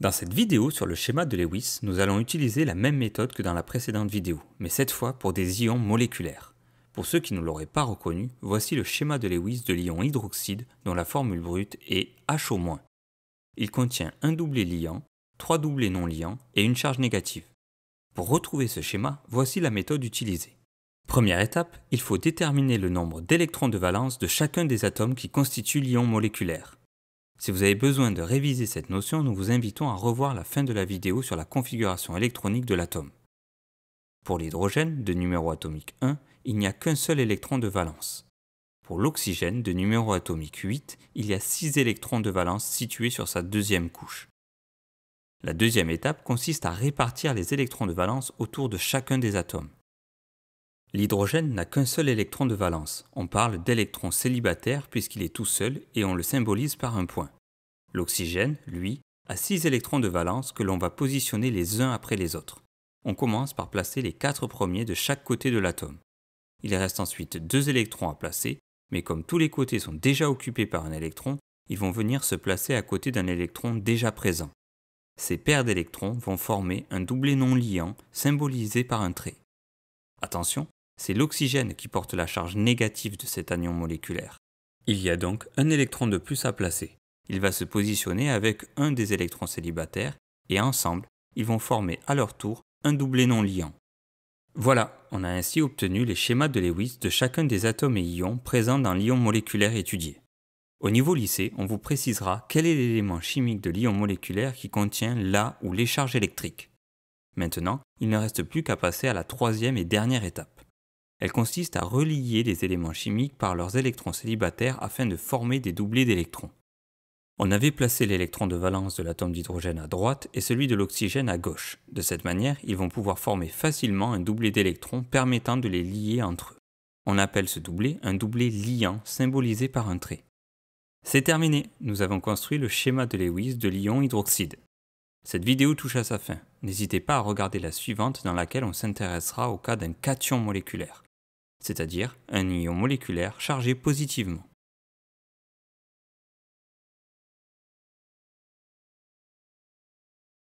Dans cette vidéo sur le schéma de Lewis, nous allons utiliser la même méthode que dans la précédente vidéo, mais cette fois pour des ions moléculaires. Pour ceux qui ne l'auraient pas reconnu, voici le schéma de Lewis de l'ion hydroxyde dont la formule brute est H-. Il contient un doublé liant, trois doublés non liants et une charge négative. Pour retrouver ce schéma, voici la méthode utilisée. Première étape, il faut déterminer le nombre d'électrons de valence de chacun des atomes qui constituent l'ion moléculaire. Si vous avez besoin de réviser cette notion, nous vous invitons à revoir la fin de la vidéo sur la configuration électronique de l'atome. Pour l'hydrogène, de numéro atomique 1, il n'y a qu'un seul électron de valence. Pour l'oxygène, de numéro atomique 8, il y a 6 électrons de valence situés sur sa deuxième couche. La deuxième étape consiste à répartir les électrons de valence autour de chacun des atomes. L'hydrogène n'a qu'un seul électron de valence. On parle d'électron célibataire puisqu'il est tout seul et on le symbolise par un point. L'oxygène, lui, a 6 électrons de valence que l'on va positionner les uns après les autres. On commence par placer les 4 premiers de chaque côté de l'atome. Il reste ensuite 2 électrons à placer, mais comme tous les côtés sont déjà occupés par un électron, ils vont venir se placer à côté d'un électron déjà présent. Ces paires d'électrons vont former un doublé non liant symbolisé par un trait. Attention, c'est l'oxygène qui porte la charge négative de cet anion moléculaire. Il y a donc un électron de plus à placer. Il va se positionner avec un des électrons célibataires et ensemble, ils vont former à leur tour un doublé non liant. Voilà, on a ainsi obtenu les schémas de Lewis de chacun des atomes et ions présents dans l'ion moléculaire étudié. Au niveau lycée, on vous précisera quel est l'élément chimique de l'ion moléculaire qui contient la ou les charges électriques. Maintenant, il ne reste plus qu'à passer à la troisième et dernière étape. Elle consiste à relier les éléments chimiques par leurs électrons célibataires afin de former des doublés d'électrons. On avait placé l'électron de valence de l'atome d'hydrogène à droite et celui de l'oxygène à gauche. De cette manière, ils vont pouvoir former facilement un doublé d'électrons permettant de les lier entre eux. On appelle ce doublé un doublé liant symbolisé par un trait. C'est terminé, nous avons construit le schéma de Lewis de l'ion hydroxyde. Cette vidéo touche à sa fin. N'hésitez pas à regarder la suivante dans laquelle on s'intéressera au cas d'un cation moléculaire c'est-à-dire un ion moléculaire chargé positivement.